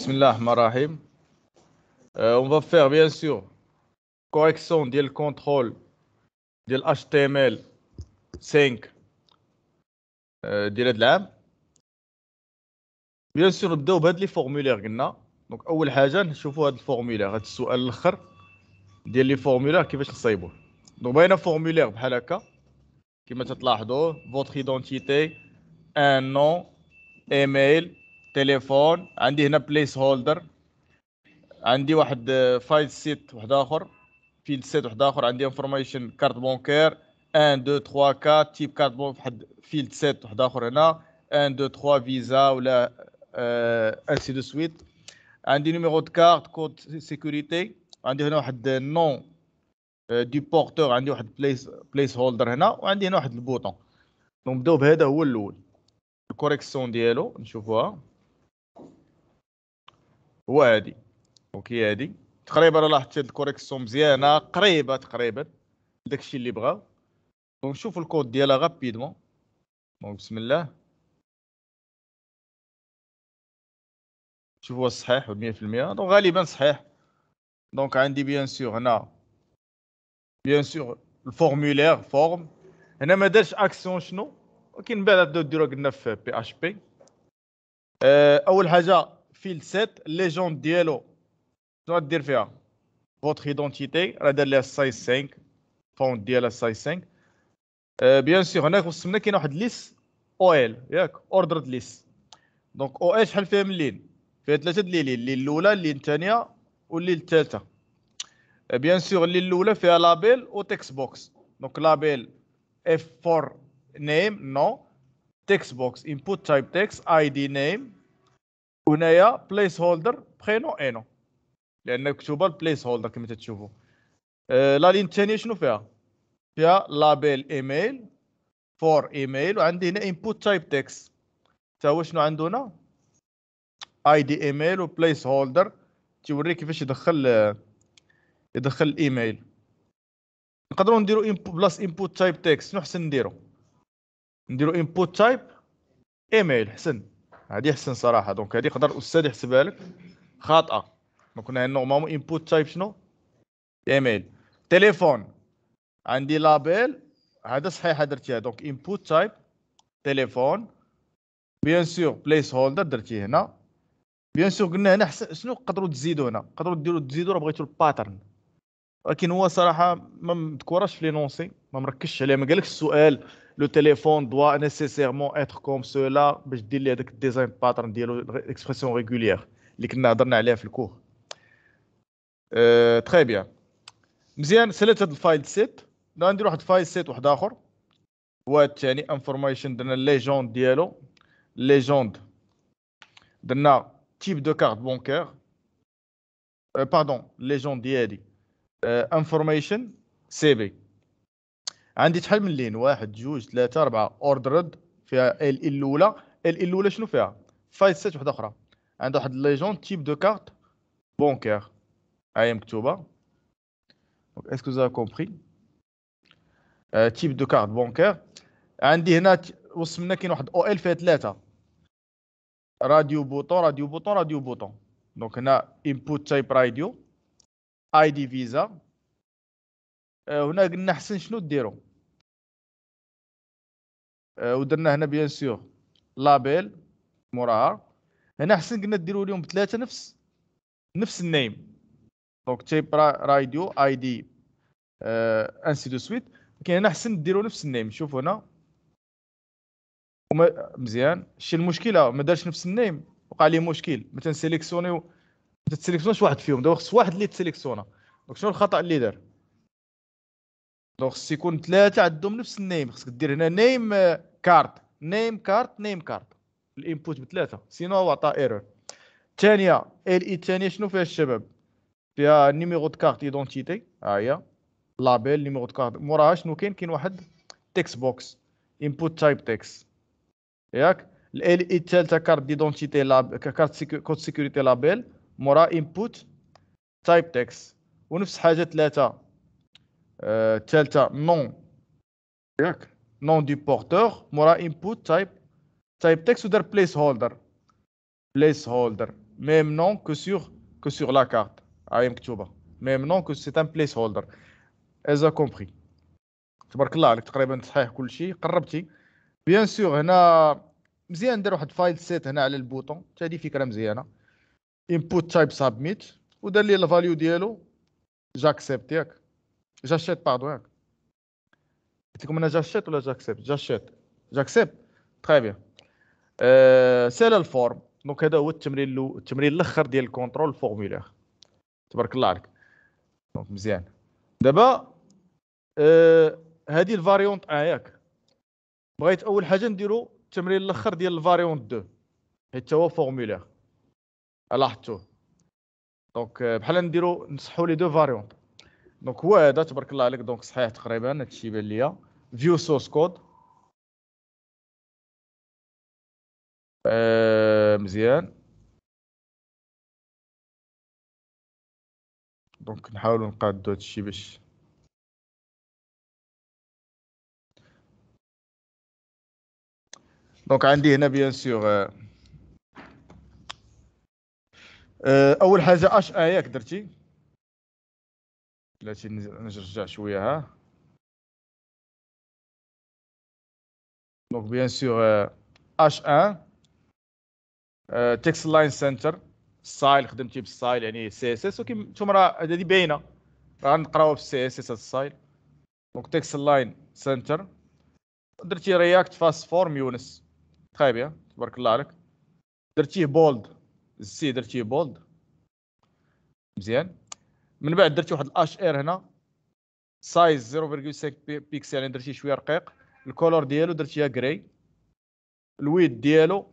بسم الله الرحمن الرحيم اون فا faire بيان سور كوريكسيون ديال كونترول ديال ال 5 ديال هاد العام. بيان سور نبداو بهاد لي فورمولير قلنا دونك اول حاجه نشوفوا هاد الفورمولير هاد السؤال الاخر ديال لي فورمولير كيفاش نصايبوه دونك باينه فورمولير بحال هكا كما تلاحظوا فوتر ايدونتيتي ان نون ايميل تليفون عندي هنا بليس هولدر عندي واحد فايل آه، سيت واحد اخر فيلد سيت واحد اخر عندي انفورميشن كارت بونكير 1 2 3 4 تيب كارت بون واحد فيلد سيت واحد اخر هنا 1 2 3 فيزا ولا انسي دو سويت عندي نيميرو دو كارت كود سيكوريتي عندي هنا واحد نون دي بورتور عندي واحد بليس بليس هولدر هنا وعندي هنا واحد البوطون نبداو بهذا هو الاول الكوريكسيون ديالو نشوفوها هو هادي اوكي هادي تقريبا لاحظت الكوريكسيون مزيانه قريبه تقريبا داكشي اللي بغاو دونك شوف الكود ديالها غابيدمون دونك بسم الله شوف هو صحيح 100% دونك غالبا صحيح دونك عندي بيان سور هنا بيان سور الفورمولير فورم هنا ما دارش اكسيون شنو ولكن من بعد ديرو قلنا في بي اش بي اول حاجه fil 7, légende DLO. Je vais dire, votre identité, la dernière size 5, fond Diallo size 5. Euh, bien sûr, on vous souvenez qu'il y a une liste OL, yak, ordre de liste. Donc, OL, je fais une ligne. Faites la jette de l'île, l'île Lula, l'île Tania ou l'île Telta. Bien sûr, l'île Lula fait un label ou textbox. Donc, label F4 name, non. Textbox, input type text, ID name, هنايا بليس هولدر برينو انو لان مكتوبه البليس هولدر كما تشوفوا آه، لا لين الثانيه شنو فيها فيها لابيل ايميل فور ايميل وعندي هنا انبوت تايب تكست تا هو شنو هنا اي دي ايميل وبليس هولدر تيوريك كيفاش يدخل يدخل الايميل نقدروا نديروا بلاس انبوت تايب تكست شنو احسن نديروا نديروا انبوت تايب ايميل حسن هذه احسن صراحه دونك هذه يقدر الاستاذ يحسبها لك خاطئه ما كنا نورمالمون انبوت تايب شنو ايميل تليفون عندي لابيل هذا صحيحه درتيها دونك انبوت تايب تليفون بيان سور بليس هولدر درتيه هنا بيان سور قلنا هنا حسن شنو قدروا تزيدوا هنا قدروا ديروا تزيدوا راه بغيتوا الباترن ولكن هو صراحه ما مذكورش في لينونسي ما مركزش عليه ما قالكش السؤال le téléphone doit nécessairement être comme cela. Je dis le design pattern, l'expression régulière. Le cours. Euh, très bien. C'est le file set. Nous avons un file set d'autre. Nous avons information de la légende Diallo. Légende. Nous type de carte bancaire. Euh, pardon, légende Diallo. Euh, information CB. عندي شحال من لين واحد جوج ثلاثه اربعه اوردرد فيها ال الاولى ال الاولى شنو فيها فايت سيت وحده اخرى عندها واحد ليجون تيب دو كارت بونكير هاي مكتوبه اسكو زا كومبري تيب دو كارت بونكير عندي هنا منا كاين واحد او ال فيها ثلاثه راديو بوطون راديو بوطون راديو بوطون دونك هنا انبوت تايب راديو اي دي فيزا آه، هنا قلنا احسن شنو ديروا آه، ودرنا هنا بيان سيغ لابيل موراها هنا احسن قلنا ديروا لهم بثلاثه نفس نفس النيم دونك تيب رايديو اي دي انسي دو سويت لكن هنا احسن ديروا نفس النيم شوفوا هنا مزيان شي المشكله ما دارش نفس النيم وقع ليه مشكل ما تنسيليكسيونيو ما تسيليكسيونش واحد فيهم دابا خص واحد اللي تسيليكسيونا دونك شنو الخطا اللي دار دونك خص يكون ثلاثه عندهم نفس النيم خصك دير هنا نيم آه، كارت نيم كارت نيم كارت الانبوت بثلاثه سينو هو عطا ايرور الثانيه ال اي e الثانيه شنو فيها الشباب فيها نيميرو دو كارت ايدونتيتي ها هي لابيل نيميرو دو كارت موراها شنو كاين كاين واحد تكست بوكس انبوت تايب تكست ياك ال اي e الثالثه كارت ايدونتيتي لاب كارت كود سيكوريتي لابيل مورا انبوت تايب تكست ونفس حاجه ثلاثه delta euh, nom nom du porteur mora input type type text ou placeholder placeholder même non que sur que sur la carte ah, même non que c'est un placeholder elle a compris تبارك الله عليك تقريبا input type submit جاشيت باردون قلت لكم انا جاشيت ولا جاكسيب جاشيت جاكسيب تري بيان أه سال الفورم دونك هذا هو التمرين التمرين الاخر ديال الكونترول فورمولير تبارك الله عليك دونك مزيان دابا أه هذه الفاريونت ا آه، ياك بغيت اول حاجه نديرو التمرين الاخر ديال الفاريونت 2 حيت هو فورمولير لاحظتوه دونك بحال نديرو نصحو لي دو فاريونت دونك هو هذا تبارك الله عليك دونك صحيح تقريبا هادشي بان ليا فيو سورس كود مزيان دونك نحاولوا نقادو هادشي باش دونك عندي هنا بيان سيغ اول حاجه اش اي ياك درتي بلاتي نرجع شويه ها دونك بيان سور اش 1 تكست لاين سنتر ستايل خدمتي بالسايل يعني سي اس اس وكيما نتوما راه هذه باينه راه نقراوها بالسي اس اس هذا السايل دونك تكست لاين سنتر درتي رياكت فاست فورم يونس تخي طيب بيان تبارك الله عليك درتيه بولد السي درتيه بولد مزيان من بعد درت واحد الاش اير هنا سايز 0.6 بيكسل يعني درتي شويه رقيق الكولور ديالو درتيها جراي الويد ديالو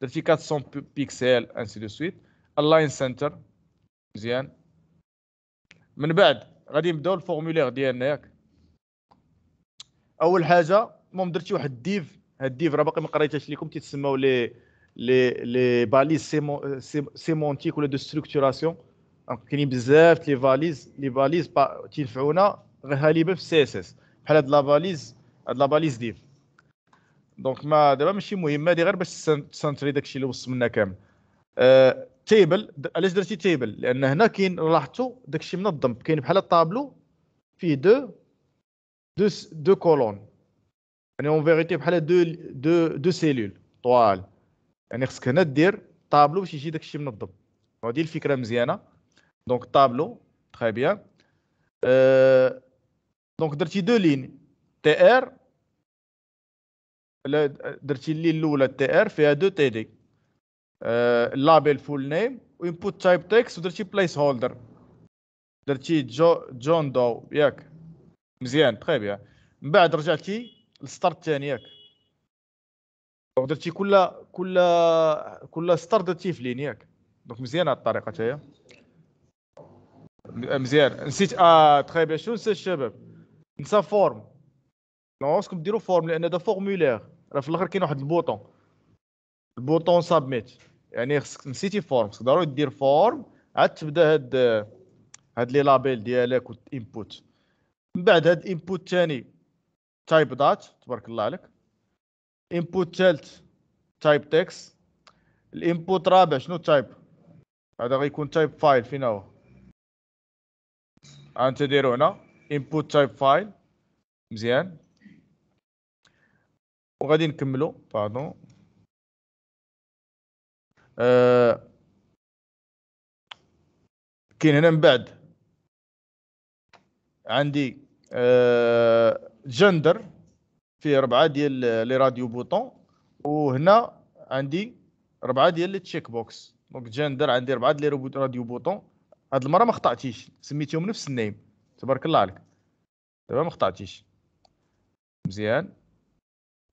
درتي 400 بيكسل انسي دو سويت اللاين سنتر مزيان من بعد غادي نبداو الفورمولير ديالنا ياك اول حاجه المهم درتي واحد الديف هاد الديف راه باقي ما قريتهاش ليكم تيتسماو لي لي لي باليز سيمونتيك ولا دو ستركتوراسيون دونك كاينين بزاف لي فاليز لي فاليز تينفعونا غالبا في سي اس اس بحال هاد لا فاليز هاد لا فاليز ديف دونك ما دابا ماشي مهمه هادي غير باش سنتري داكشي اللي وصلنا كامل أه تيبل علاش درتي تيبل لان هنا كاين لاحظتوا داكشي منظم كاين بحال الطابلو فيه دو دو دو كولون يعني اون فيغيتي بحال دو دو دو سيلول طوال يعني خصك هنا دير طابلو باش يجي داكشي منظم هادي الفكره مزيانه دونك طابلو تري بيان أه... دونك درتي دو لين تي ار درتي اللين الاولى تي ار فيها دو تي دي لابيل فول نيم وانبوت تايب تكست ودرتي بلايس هولدر درتي جو جون دو ياك مزيان تري بيان من بعد رجعتي للستارت الثاني ياك دونك درتي كل كل كل ستارت درتي في لين ياك دونك مزيان الطريقه تاهي مزيان نسيت اه تخي بيان شنو نسى الشباب نسى فورم نو خاصكم ديروا فورم لان هذا فورمولير راه في الاخر كاين واحد البوطون البوطون سابميت يعني خصك نسيتي فورم خصك ضروري دير فورم عاد تبدا هاد هاد لي لابيل ديالك والانبوت من بعد هاد الانبوت الثاني تايب دات تبارك الله عليك انبوت الثالث تايب تكست الانبوت الرابع شنو تايب هذا غيكون تايب فايل فين هو ديرو هنا input type file مزيان وغادي نكملو باردون آه كاين هنا من بعد عندي آه جندر فيه ربعه ديال لي راديو بوطون وهنا عندي ربعه ديال لي تشيك بوكس دونك جندر عندي ربعه ديال راديو بوطون هاد المره ما خطاتيش سميتيهم نفس النيم تبارك الله عليك دابا ما خطاتيش مزيان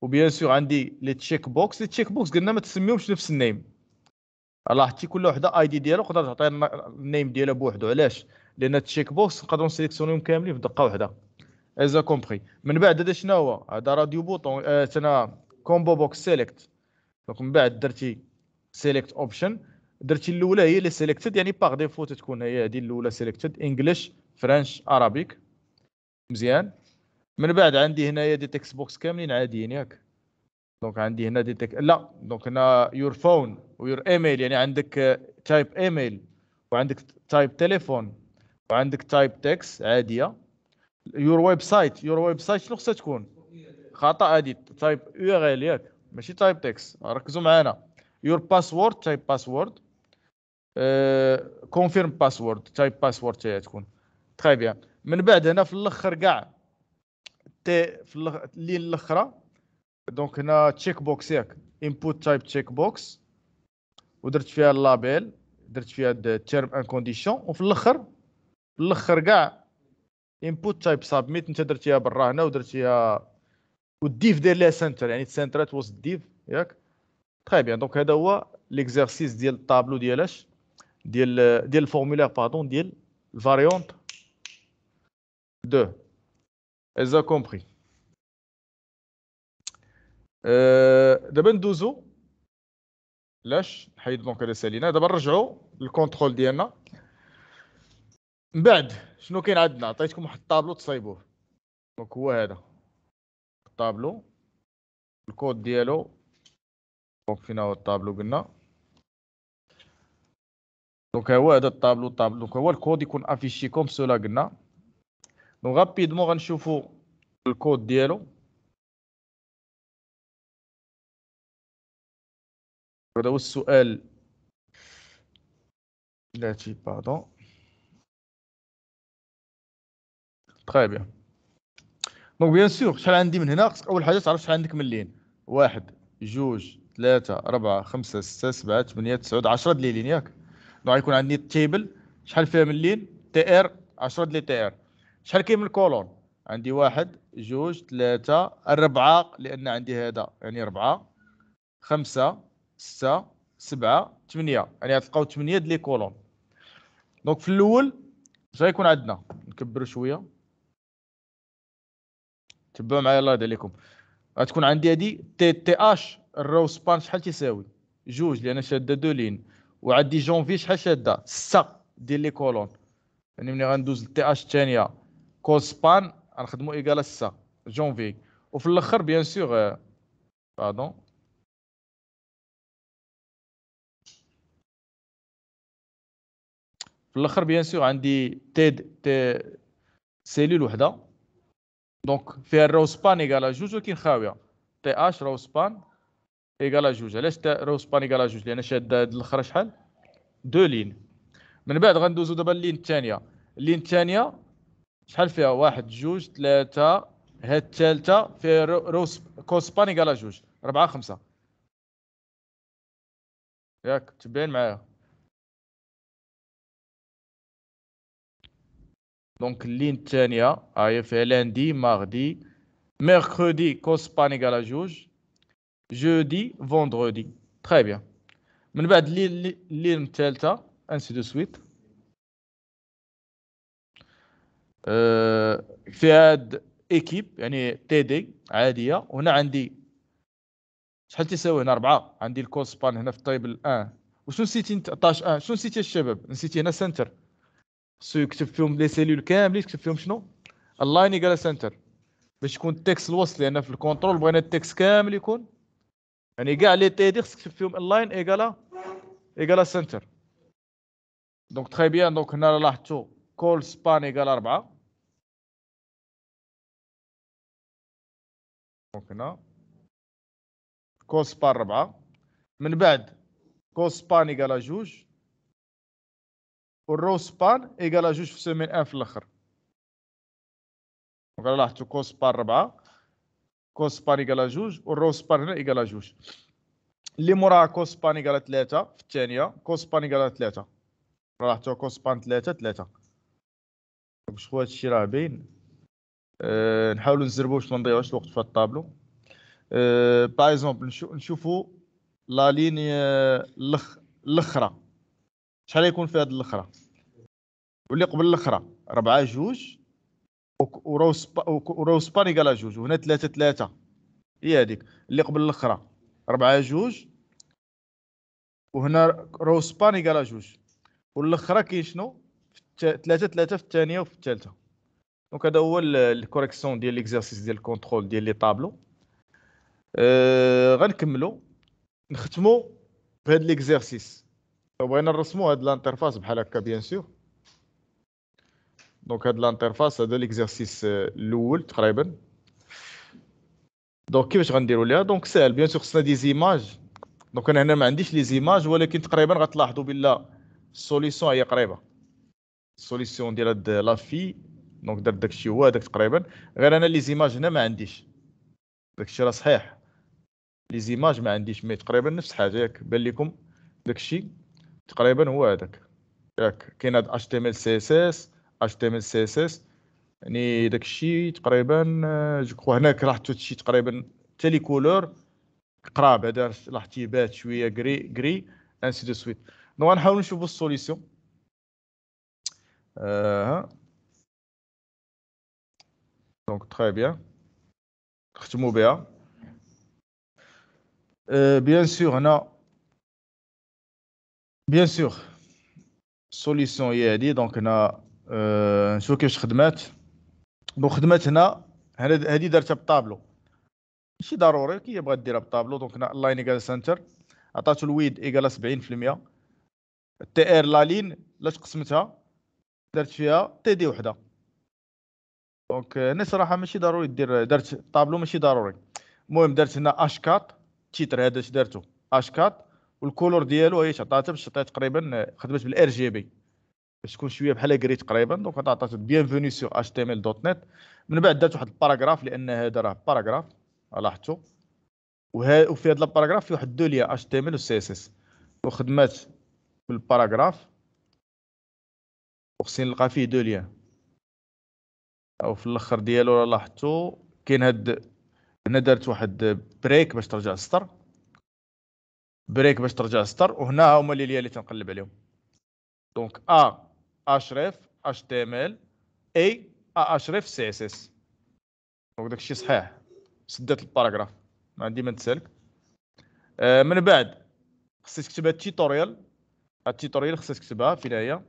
وبيان سور عندي لي تشيك بوكس لي تشيك بوكس قلنا ما تسميهمش نفس النيم لاحظتي كل وحده اي دي ديالها تقدر تعطي النيم ديالها بوحدو علاش لان التشيك بوكس نقدروا نسيليكسيونيهم كاملين في دقه واحده ازا كومبري من بعد هذا شنو هو هذا راديو بوطون اه تنا كومبو بوكس سيليكت دونك من بعد درتي سيليكت اوبشن درتي الاولى هي اللي سيليكتد يعني باغ ديفو تتكون هي هذه الاولى سيليكتد انجلش فرنش ارابيك مزيان من بعد عندي هنايا دي تكست بوكس كاملين عاديين ياك دونك عندي هنا دي تك... لا دونك هنا يور فون ويور ايميل يعني عندك تايب ايميل وعندك تايب تليفون وعندك تايب تكست عاديه يور ويب سايت يور ويب سايت شنو خصها تكون خطا هادي تايب يو ار ال ياك ماشي تايب تكست ركزوا معانا يور باسورد تايب باسورد كونفيرم باسورد تايب باسورد تاعها تكون تري بيان من بعد هنا في الاخر كاع تي في اللين الاخرى دونك هنا تشيك بوكس ياك انبوت تايب تشيك بوكس ودرت فيها اللابيل درت فيها التيرم ان كونديشن وفي الاخر في الاخر كاع انبوت تايب سابميت انت درتيها برا هنا فيها والديف دير ليها سنتر يعني تسنترات وسط الديف ياك تخي بيان دونك هذا هو ليكزارسيس ديال الطابلو ديالاش ديال ديال الفورمولير باردون ديال الفاريونت 2 ازا كومبري دابا ندوزو لاش نحيد دونك هذا سالينا دابا نرجعو للكونترول ديالنا من بعد شنو كاين عندنا عطيتكم واحد الطابلو تصايبوه دونك هو هذا الطابلو الكود ديالو دونك فينا هو الطابلو قلنا دونك هو هذا الطابلو الطابلو دونك هو الكود يكون افيشي كوم سولا قلنا دونك غابيدمون غنشوفو الكود ديالو هذا هو السؤال بلاتي باردون تخي بيان دونك بيان سور شحال عندي من هنا خصك اول حاجه تعرف شحال عندك من لين واحد جوج ثلاثة أربعة خمسة ستة سبعة ثمانية تسعود عشرة دليلين ياك دونك يكون عندي تيبل شحال فيها من لين تي ار 10 لي تي ار شحال كاين من كولون عندي واحد جوج ثلاثة أربعة لأن عندي هذا يعني أربعة خمسة ستة سبعة ثمانية يعني غتلقاو ثمانية لي كولون دونك في الأول اش غيكون عندنا نكبروا شوية تبعوا معايا الله يرضي عليكم غتكون عندي هادي تي تي اش الرو سبان شحال تيساوي جوج لأن شادة دو لين وعندي جونفي شحال شاده 6 دير لي كولون يعني ملي غندوز للتي اش الثانيه كوسبان غنخدمو ايكالا 6 جونفي وفي الاخر بيان سور باردون آه، في الاخر بيان سور عندي تيد تي سيلول وحده دونك فيها الراو سبان ايكالا جوج ولكن خاويه تي اش راو سبان ايكالا جوج علاش تا روس بان ايكالا جوج لان شاد هاد الاخر شحال دو لين من بعد غندوزو دابا اللين الثانيه اللين الثانيه شحال فيها واحد جوج ثلاثه هاد الثالثه فيها روس كوس بان ايكالا جوج ربعه خمسه ياك تبين معايا دونك اللين الثانيه هي فيها لاندي ماغدي ميركودي كوس بان ايكالا جوج جودي فوندرودي تخي بيان من بعد الليل الليل الثالثة انسي دو سويت في هاد ايكيب يعني تي دي عادية وهنا عندي شحال تساوي هنا أربعة عندي الكوست بان هنا في التايبل الان وشنو نسيتي انت 11 ان آه. شنو نسيتي الشباب نسيتي هنا سنتر سو يكتب فيهم لي سيلول كاملين يكتب فيهم شنو اللاين يقال سنتر باش يكون التكست الوصل لان في الكونترول بغينا التكست كامل يكون يعني كاع لي تي دي خصك تكتب فيهم انلاين ايكالا ايكالا سنتر دونك تخي بيان دونك هنا لاحظتوا كول سبان ايكالا ربعة دونك هنا كول سبان ربعة من بعد كول سبان ايكالا جوج والرو سبان ايكالا جوج في سيمين ان في الاخر دونك لاحظتوا كول سبان ربعة كوس بان يقال جوج والرو سبان هنا ايكالا جوج اللي موراها كوس بان يقال ثلاثة في الثانية كوس بان يقال ثلاثة تو كوس بان ثلاثة ثلاثة واش خويا هادشي راه باين نحاولو نزربو باش ما نضيعوش الوقت في هاد الطابلو باغ اكزومبل نشوفو لا ليني الاخرى شحال يكون في هاد الاخرى واللي قبل الاخرى ربعة جوج وراو سباني قالها جوج وهنا ثلاثة ثلاثة هي هذيك اللي قبل الاخرى ربعة جوج وهنا راو سباني قالها جوج والاخرى كاين شنو ثلاثة ثلاثة في الثانية وفي الثالثة دونك هذا هو الكوريكسيون ديال ليكزارسيس ديال الكونترول ديال لي طابلو أه غنكملو نختمو بهاد ليكزارسيس بغينا نرسمو هاد لانترفاس بحال هكا بيان سور دونك هاد لانترفاس هذا ليكزارسيس الاول تقريبا دونك كيفاش غنديروا ليها دونك ساهل بيان سور خصنا دي زيماج دونك انا هنا ما عنديش لي زيماج ولكن تقريبا غتلاحظوا بلا السوليسيون هي قريبه السوليسيون ديال هاد لافي دونك درت داكشي هو هذاك تقريبا غير انا لي زيماج هنا ما عنديش داكشي راه صحيح لي زيماج ما عنديش مي تقريبا نفس الحاجه ياك بان لكم داكشي تقريبا هو هذاك ياك كاين هاد تي اس اس HTML CSS يعني داك الشيء تقريبا آه، جو هناك راح شي تقريبا حتى لي كولور قراب هذا راح تيبات شويه غري غري انسي دو سويت دونك نحاول نشوفوا السوليسيون آه. دونك تري بيان نختموا بها بيان آه، سور هنا بيان سور السوليسيون هي هادي دونك هنا آه، نشوف كيفاش خدمات دونك خدمات هنا هذه دارتها بطابلو ماشي ضروري كي يبغى ديرها بطابلو دونك هنا اللاين ايكال سنتر عطاتو الويد ايكال 70% التي ار لا لين لاش قسمتها درت فيها تي دي وحده دونك هنا صراحه ماشي ضروري دير درت طابلو ماشي ضروري المهم درت هنا اش كات تيتر هذا اش درتو اش كات والكولور ديالو هي تعطاتها باش تعطيها تقريبا خدمت بالار جي بي باش تكون شويه بحال قريت قريبا دونك عطات بيان فوني سور اتش تي ام ال دوت نت من بعد دات واحد الباراغراف لان هذا راه باراغراف لاحظتوا وفي هذا الباراغراف في واحد دو اتش تي ام ال وسي اس اس وخدمات في الباراغراف وخصني نلقى فيه دوليا او في الاخر ديالو لاحظتوا كاين هاد هنا درت واحد بريك باش ترجع السطر بريك باش ترجع السطر وهنا هما اللي اللي تنقلب عليهم دونك ا آه، اشرف تي ام ال اي اشرف سي اس اس وداك الشيء صحيح سدات الباراغراف ما عندي ما نتسالك آه، من بعد خصك تكتب التيتوريال التيتوريال خصك تكتبها فين هي آه،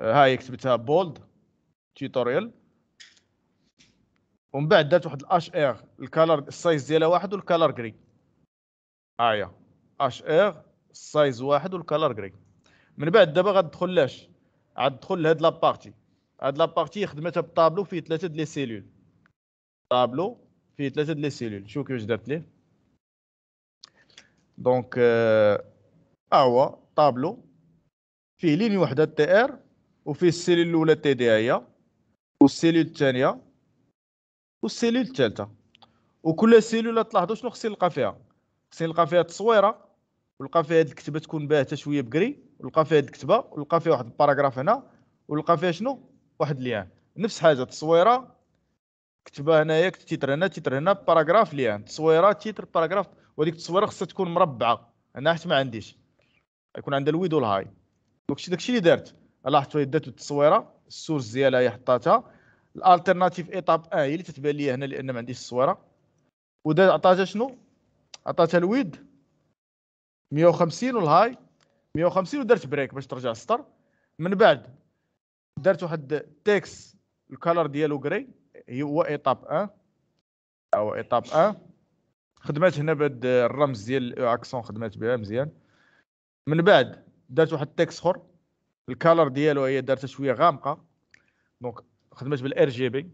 ها هي كتبتها بولد تيتوريال ومن بعد دات واحد الاش ار الكالر السايز ديالها واحد والكالر جري ها هي اش ار السايز واحد والكالر جري من بعد دابا غتدخل لاش عاد دخل لهاد لابارتي هاد لابارتي خدمتها بطابلو فيه ثلاثه ديال لي سيلول طابلو فيه ثلاثه ديال لي سيلول شوف كيفاش درت ليه دونك ها آه هو طابلو فيه ليني وحده تي ار وفيه السيلول الاولى تي دي هي والسيلول الثانيه والسيلول الثالثه وكل سيلول تلاحظوا شنو خصني نلقى فيها خصني نلقى فيها التصويره ونلقى فيها هاد الكتبه تكون باهته شويه بكري ولقى فيها هاد الكتبه ولقى فيها واحد الباراغراف هنا ولقى فيها شنو واحد ليان نفس حاجه تصويره كتبه هنايا تيتر هنا تيتر هنا باراغراف ليان تصويره تيتر باراغراف وهذيك التصويره خصها تكون مربعه انا حيت ما عنديش يكون عندها الويد والهاي دونك داكشي اللي دارت لاحظتوا دات التصويره السورس ديالها هي حطاتها الالتيرناتيف ايتاب 1 هي اللي تتبان لي هنا لان ما عنديش الصوره ودات عطاتها شنو عطاتها الويد 150 والهاي 150 ودرت بريك باش ترجع السطر من بعد درت واحد تيكس الكالر ديالو غري هو ايطاب 1 او ايطاب 1 خدمات هنا بهاد الرمز ديال اكسون خدمات بها مزيان من بعد درت واحد تيكس اخر الكالر ديالو هي دارتها شويه غامقه دونك خدمات بالار جي بي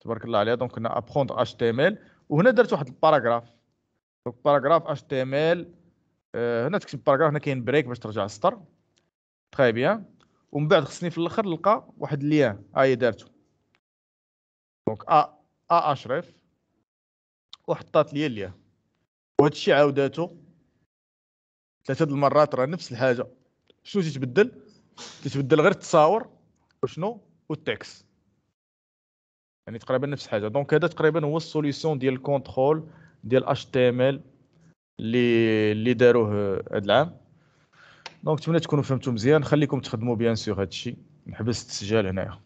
تبارك الله عليها دونك كنا ابخوند اتش تي ام ال وهنا درت واحد الباراغراف دونك باراغراف اتش تي ام ال آه، هنا تكتب باراغراف هنا كاين بريك باش ترجع السطر تخي بيان ومن بعد خصني في الاخر نلقى واحد ليان هاهي دارتو دونك ا آه ا اشرف وحطات لي ليان وهذا الشيء عاوداتو ثلاثه المرات راه نفس الحاجه شنو تتبدل تتبدل غير التصاور وشنو والتكس يعني تقريبا نفس الحاجه دونك هذا تقريبا هو السوليسيون ديال الكونترول ديال اتش تي ام ال اللي اللي داروه هذا العام دونك نتمنى تكونوا فهمتوا مزيان خليكم تخدموا بيان سور هذا الشيء نحبس التسجيل هنايا